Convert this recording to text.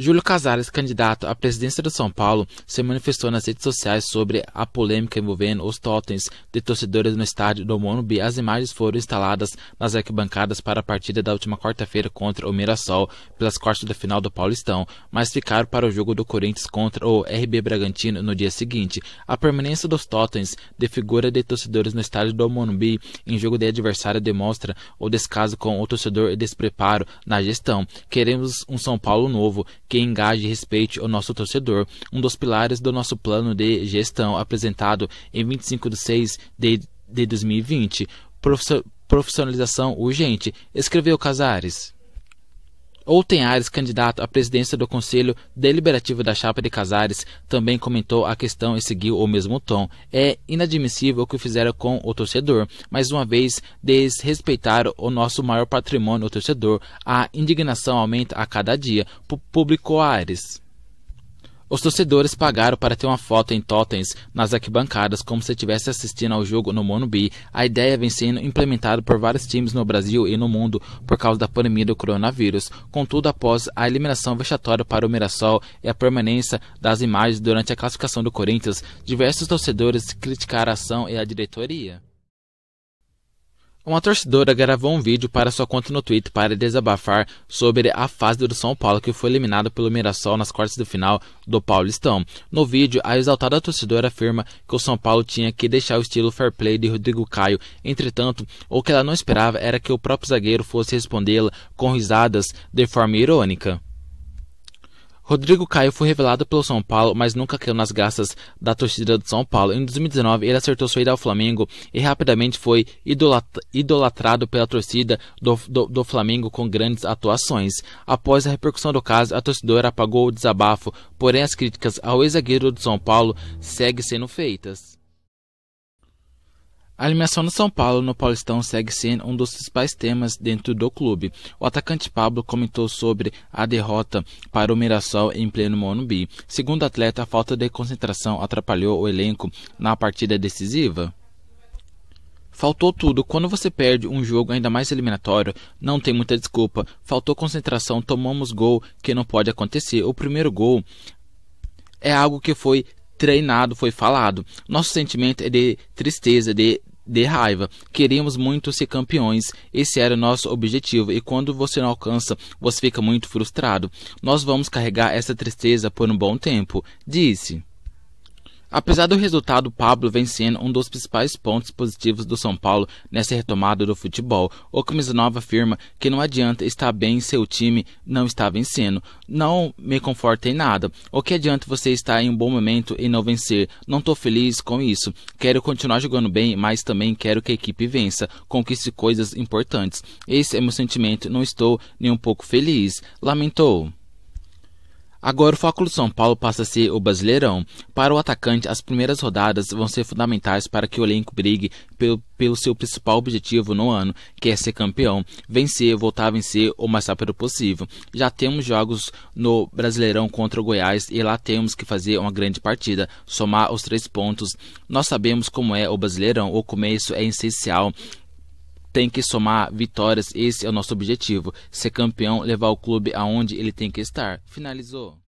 Júlio Casares, candidato à presidência do São Paulo, se manifestou nas redes sociais sobre a polêmica envolvendo os totens de torcedores no estádio do Morumbi. As imagens foram instaladas nas arquibancadas para a partida da última quarta-feira contra o Mirassol pelas quartas da final do Paulistão, mas ficaram para o jogo do Corinthians contra o RB Bragantino no dia seguinte. A permanência dos totens de figura de torcedores no estádio do Morumbi em jogo de adversário demonstra o descaso com o torcedor e despreparo na gestão. Queremos um São Paulo novo que engaje e respeite o nosso torcedor, um dos pilares do nosso plano de gestão apresentado em 25 de 6 de, de 2020. profissionalização urgente, escreveu Casares ou Ares, candidato à presidência do Conselho Deliberativo da Chapa de Casares, também comentou a questão e seguiu o mesmo tom. É inadmissível o que fizeram com o torcedor. Mais uma vez, desrespeitaram o nosso maior patrimônio, o torcedor. A indignação aumenta a cada dia, publicou Ares. Os torcedores pagaram para ter uma foto em totens nas arquibancadas, como se estivesse assistindo ao jogo no Morumbi. A ideia vem sendo implementada por vários times no Brasil e no mundo por causa da pandemia do coronavírus. Contudo, após a eliminação vexatória para o Mirassol e a permanência das imagens durante a classificação do Corinthians, diversos torcedores criticaram a ação e a diretoria. Uma torcedora gravou um vídeo para sua conta no Twitter para desabafar sobre a fase do São Paulo que foi eliminado pelo Mirassol nas quartas de final do Paulistão. No vídeo, a exaltada torcedora afirma que o São Paulo tinha que deixar o estilo fair play de Rodrigo Caio. Entretanto, o que ela não esperava era que o próprio zagueiro fosse respondê-la com risadas de forma irônica. Rodrigo Caio foi revelado pelo São Paulo, mas nunca caiu nas graças da torcida do São Paulo. Em 2019, ele acertou sua ida ao Flamengo e rapidamente foi idolatrado pela torcida do, do, do, Flamengo com grandes atuações. Após a repercussão do caso, a torcedora apagou o desabafo, porém as críticas ao ex-zagueiro do São Paulo seguem sendo feitas. A eliminação do São Paulo no Paulistão segue sendo um dos principais temas dentro do clube. O atacante Pablo comentou sobre a derrota para o Mirassol em pleno Monumbi. Segundo o atleta, a falta de concentração atrapalhou o elenco na partida decisiva. Faltou tudo. Quando você perde um jogo ainda mais eliminatório, não tem muita desculpa. Faltou concentração, tomamos gol que não pode acontecer. O primeiro gol é algo que foi treinado, foi falado. Nosso sentimento é de tristeza, de de raiva. Queríamos muito ser campeões, esse era o nosso objetivo, e quando você não alcança, você fica muito frustrado. Nós vamos carregar essa tristeza por um bom tempo, disse. Apesar do resultado, Pablo vem sendo um dos principais pontos positivos do São Paulo nessa retomada do futebol. O Camisa Nova afirma que não adianta estar bem se seu time não está vencendo. Não me conforta em nada. O que adianta você estar em um bom momento e não vencer? Não estou feliz com isso. Quero continuar jogando bem, mas também quero que a equipe vença, conquiste coisas importantes. Esse é meu sentimento, não estou nem um pouco feliz. Lamentou. Agora o foco do São Paulo passa a ser o Brasileirão. Para o atacante, as primeiras rodadas vão ser fundamentais para que o elenco brigue pelo, pelo seu principal objetivo no ano, que é ser campeão, vencer, voltar a vencer o mais rápido possível. Já temos jogos no Brasileirão contra o Goiás e lá temos que fazer uma grande partida, somar os três pontos. Nós sabemos como é o Brasileirão, o começo é essencial tem que somar vitórias, esse é o nosso objetivo. Ser campeão, levar o clube aonde ele tem que estar. Finalizou.